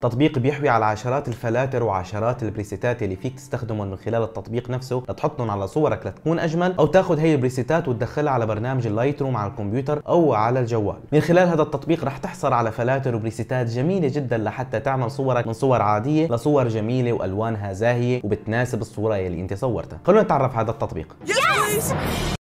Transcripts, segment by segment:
تطبيق بيحوي على عشرات الفلاتر وعشرات البريستات اللي فيك تستخدمهم من خلال التطبيق نفسه لتحطهم على صورك لتكون اجمل او تاخذ هي البريستات وتدخلها على برنامج اللايت روم على الكمبيوتر او على الجوال من خلال هذا التطبيق رح تحصل على فلاتر وبريستات جميله جدا لحتى تعمل صورك من صور عاديه لصور جميله والوانها زاهيه وبتناسب الصوره اللي انت صورتها خلونا نتعرف على هذا التطبيق yes!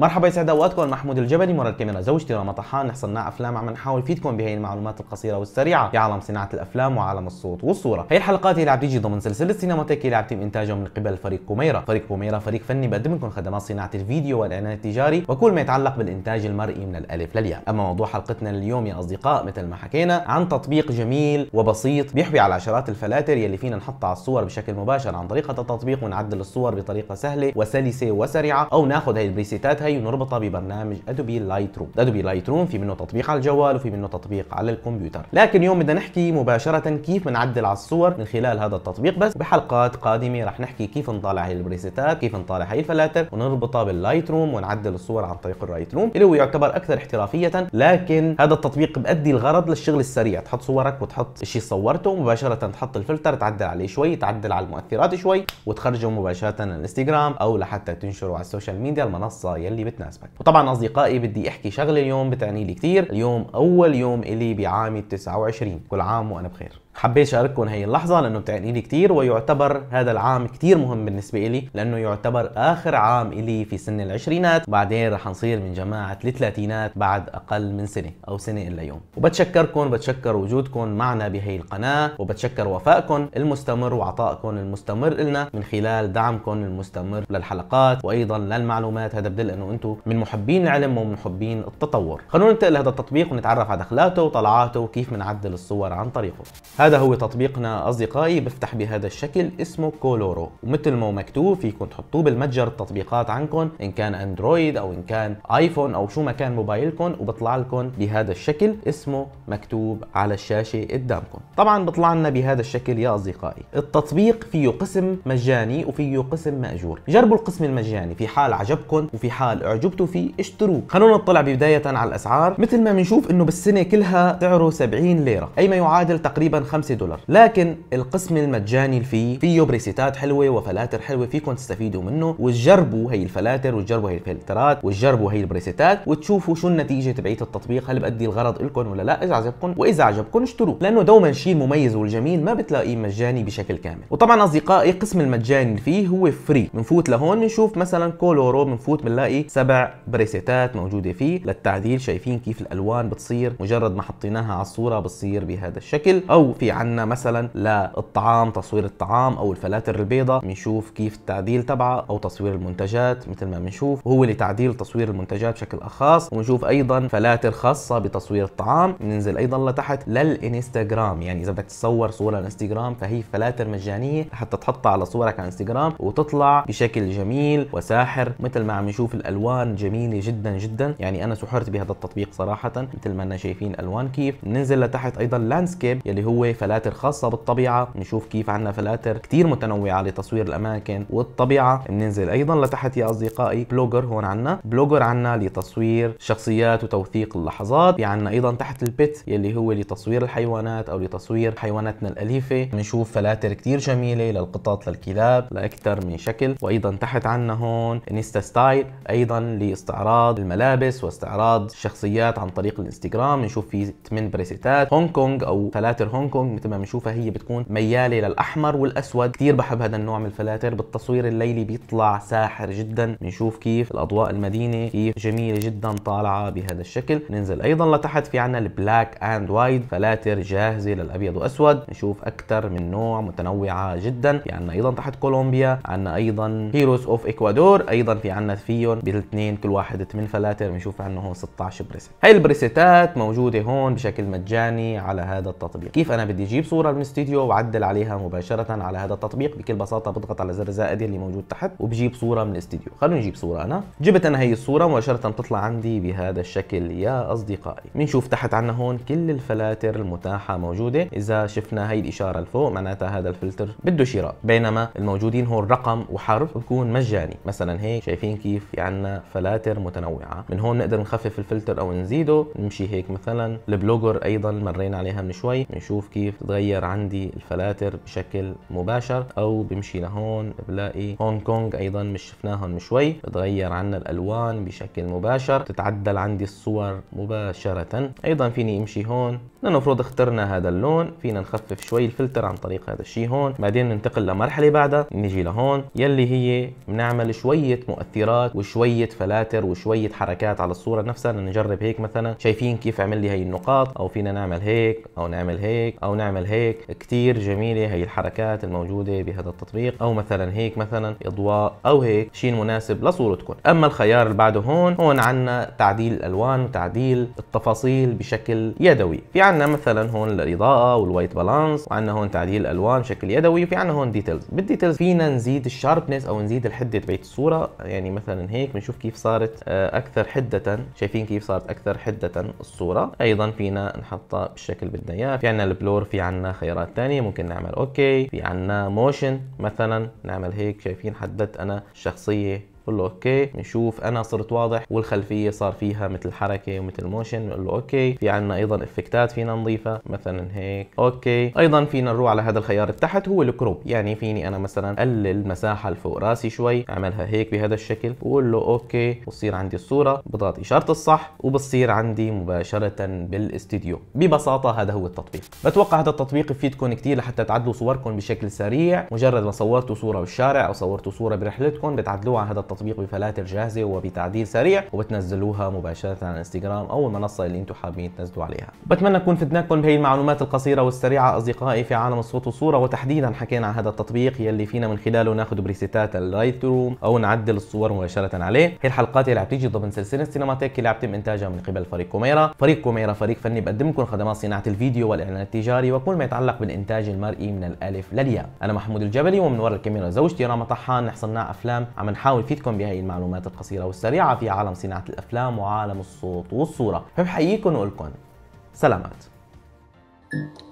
مرحبا يسعد اوقاتكم محمود الجبلي مرة الكاميرا زوجتي رنا طحان نحصلنا افلام عم نحاول فيدكم بهي المعلومات القصيره والسريعه بعالم صناعه الافلام وعالم الصوت والصوره هي الحلقات اللي عم تيجي ضمن سلسله سينماتيك اللي عم يتم انتاجها من قبل فريق كوميرا فريق كوميرا فريق فني بقدم لكم خدمات صناعه الفيديو والاعلان التجاري وكل ما يتعلق بالانتاج المرئي من الالف للياء اما موضوع حلقتنا لليوم يا اصدقاء مثل ما حكينا عن تطبيق جميل وبسيط بيحوي على عشرات الفلاتر يلي فينا نحطها على الصور بشكل مباشر عن طريق التطبيق ونعدل الصور بطريقه سهله وسلسه وسريعه او ناخذ هي البريسيتات هي هي مربوطه ببرنامج ادوبي لايت روم ادوبي لايت روم في منه تطبيق على الجوال وفي منه تطبيق على الكمبيوتر لكن اليوم بدنا نحكي مباشره كيف بنعدل على الصور من خلال هذا التطبيق بس بحلقات قادمه رح نحكي كيف نطالع هي البريسيتات كيف نطالع هي الفلاتر ونربطها باللايت روم ونعدل الصور عن طريق اللايت روم اللي هو يعتبر اكثر احترافيه لكن هذا التطبيق بأدي الغرض للشغل السريع تحط صورك وتحط الشيء صورته مباشره تحط الفلتر تعدل عليه شوي تعدل على المؤثرات شوي وتخرجه مباشره للانستغرام او لحتى تنشره على السوشيال ميديا المنصه يلي اللي بتناسبك وطبعا اصدقائي بدي احكي شغله اليوم بتعني لي كثير اليوم اول يوم الي بعام 29 كل عام وانا بخير حبيت شارككم هي اللحظه لانه بتعني لي كثير ويعتبر هذا العام كثير مهم بالنسبه لي لانه يعتبر اخر عام الي في سن العشرينات بعدين رح نصير من جماعه الثلاثينات بعد اقل من سنه او سنه الا يوم وبتشكركم بتشكر وجودكم معنا بهي القناه وبتشكر وفائكم المستمر وعطائكم المستمر لنا من خلال دعمكم المستمر للحلقات وايضا للمعلومات هذا بدل انه انتم من محبين العلم ومن محبين التطور خلونا ننتقل لهذا التطبيق ونتعرف على دخلاته وطلعاته وكيف بنعدل الصور عن طريقه هذا هو تطبيقنا أصدقائي بفتح بهذا الشكل اسمه كولورو ومثل ما مكتوب فيكم تحطوه بالمتجر التطبيقات عندكم إن كان أندرويد أو إن كان آيفون أو شو ما كان موبايلكم وبطلع لكم بهذا الشكل اسمه مكتوب على الشاشة قدامكم طبعا بطلع لنا بهذا الشكل يا أصدقائي التطبيق فيه قسم مجاني وفيه قسم مأجور جربوا القسم المجاني في حال عجبكم وفي حال اعجبتوا فيه اشتروه خلونا نطلع ببداية على الأسعار مثل ما بنشوف إنه بالسنة كلها سعره 70 ليرة أي ما يعادل تقريبا 5 دولار لكن القسم المجاني اللي فيه فيه بريسيتات حلوه وفلاتر حلوه فيكم تستفيدوا منه وتجربوا هي الفلاتر وتجربوا هي الفلترات وتجربوا هي البريسيتات وتشوفوا شو النتيجه تبعيت التطبيق هل بأدي الغرض لكم ولا لا اذا عجبكم واذا عجبكم اشتروه لانه دوما الشيء المميز والجميل ما بتلاقيه مجاني بشكل كامل وطبعا اصدقائي قسم المجاني اللي فيه هو فري بنفوت لهون بنشوف مثلا كولورو بنفوت بنلاقي سبع بريسيتات موجوده فيه للتعديل شايفين كيف الالوان بتصير مجرد ما حطيناها على الصوره بتصير بهذا الشكل او في عنا مثلا للطعام تصوير الطعام او الفلاتر البيضاء بنشوف كيف التعديل تبعها او تصوير المنتجات مثل ما بنشوف هو لتعديل تصوير المنتجات بشكل اخص ونشوف ايضا فلاتر خاصه بتصوير الطعام بننزل ايضا لتحت للانستغرام يعني اذا بدك تصور صوره انستغرام فهي فلاتر مجانيه حتى تحطها على صورك على انستغرام وتطلع بشكل جميل وساحر مثل ما عم نشوف الالوان جميله جدا جدا يعني انا سحرت بهذا التطبيق صراحه مثل ما انا شايفين الوان كيف ننزل لتحت ايضا لاندسكيب يلي هو فلاتر خاصه بالطبيعه نشوف كيف عندنا فلاتر كثير متنوعه لتصوير الاماكن والطبيعه بننزل ايضا لتحت يا اصدقائي بلوجر هون عندنا بلوجر عندنا لتصوير شخصيات وتوثيق اللحظات في عندنا ايضا تحت البت يلي هو لتصوير الحيوانات او لتصوير حيواناتنا الاليفه بنشوف فلاتر كثير جميله للقطط للكلاب لاكثر من شكل وايضا تحت عندنا هون انستا ستايل ايضا لاستعراض الملابس واستعراض الشخصيات عن طريق الانستغرام بنشوف في 8 بريستات هونغ كونغ او فلاتر هونغ كونج الكونج مثل ما بنشوفها هي بتكون مياله للاحمر والاسود كثير بحب هذا النوع من الفلاتر بالتصوير الليلي بيطلع ساحر جدا بنشوف كيف الاضواء المدينه كيف جميله جدا طالعه بهذا الشكل ننزل ايضا لتحت في عنا البلاك اند وايد فلاتر جاهزه للابيض واسود نشوف اكثر من نوع متنوعه جدا في عنا ايضا تحت كولومبيا عنا ايضا هيروز اوف اكوادور ايضا في عنا فيهم بالاثنين كل واحد 8 فلاتر بنشوف عنا هون 16 بريست هاي البريستات موجوده هون بشكل مجاني على هذا التطبيق كيف انا بدي اجيب صوره من استديو وعدل عليها مباشره على هذا التطبيق بكل بساطه بضغط على زر زائد اللي موجود تحت وبجيب صوره من استديو خلونا نجيب صوره انا جبت انا هي الصوره مباشره بتطلع عندي بهذا الشكل يا اصدقائي بنشوف تحت عنا هون كل الفلاتر المتاحه موجوده اذا شفنا هي الاشاره لفوق معناتها هذا الفلتر بده شراء بينما الموجودين هون رقم وحرف بكون مجاني مثلا هيك شايفين كيف في عنا فلاتر متنوعه من هون نقدر نخفف الفلتر او نزيده نمشي هيك مثلا البلوجر ايضا مرينا عليها من شوي بنشوف كيف كيف تتغير عندي الفلاتر بشكل مباشر او بمشي لهون بلاقي هونغ كونغ ايضا مش شفناهم من شوي تغير عنا الالوان بشكل مباشر تتعدل عندي الصور مباشره ايضا فيني امشي هون لنفرض اخترنا هذا اللون فينا نخفف شوي الفلتر عن طريق هذا الشيء هون بعدين ننتقل لمرحله بعدها نجي لهون يلي هي بنعمل شويه مؤثرات وشويه فلاتر وشويه حركات على الصوره نفسها نجرب هيك مثلا شايفين كيف عمل لي هي النقاط او فينا نعمل هيك او نعمل هيك او نعمل هيك كتير جميله هي الحركات الموجوده بهذا التطبيق او مثلا هيك مثلا اضواء او هيك شيء مناسب لصورتكم اما الخيار اللي بعده هون هون عندنا تعديل الالوان وتعديل التفاصيل بشكل يدوي في عندنا مثلا هون الاضاءه والوايت بالانس وعندنا هون تعديل الالوان بشكل يدوي وفي عندنا هون ديتيلز بالديتيلز فينا نزيد الشاربنس او نزيد الحده تبعت الصوره يعني مثلا هيك بنشوف كيف صارت آه، اكثر حده شايفين كيف صارت اكثر حده الصوره ايضا فينا نحطها بالشكل بدنا اياه في عندنا البلور الدور في عنا خيارات تانية ممكن نعمل اوكي في عنا موشن مثلا نعمل هيك شايفين حددت انا الشخصية بقول له اوكي نشوف انا صرت واضح والخلفيه صار فيها مثل حركه ومثل موشن بقول له اوكي في عندنا ايضا افكتات فينا نضيفها مثلا هيك اوكي ايضا فينا نروح على هذا الخيار التحت هو الكروب يعني فيني انا مثلا قلل مساحه لفوق راسي شوي اعملها هيك بهذا الشكل واقول له اوكي وتصير عندي الصوره بضغط اشاره الصح وبتصير عندي مباشره بالاستديو ببساطه هذا هو التطبيق بتوقع هذا التطبيق يفيدكم كثير لحتى تعدلوا صوركم بشكل سريع مجرد ما صورتوا صوره بالشارع او صورتوا صوره برحلتكم بتعدلوها على هذا التطبيق بفلاتر جاهزه وبتعديل سريع وبتنزلوها مباشره على الانستغرام او المنصه اللي انتم حابين تنزلوا عليها بتمنى اكون فدناكم بهي المعلومات القصيره والسريعه اصدقائي في عالم الصوت والصوره وتحديدا حكينا عن هذا التطبيق يلي فينا من خلاله ناخذ بريستات اللايت روم او نعدل الصور مباشره عليه هي الحلقات اللي عم تيجي ضمن سلسله سينماتيك اللي عم يتم انتاجها من قبل فريق كوميرا فريق كوميرا فريق فني بقدم لكم خدمات صناعه الفيديو والاعلان التجاري وكل ما يتعلق بالانتاج المرئي من الالف للياء انا محمود الجبلي ومن وراء الكاميرا زوجتي راما طحان حصلنا افلام عم نحاول في فيدكم بهي المعلومات القصيرة والسريعة في عالم صناعة الأفلام وعالم الصوت والصورة فبحييكم وأقول لكم سلامات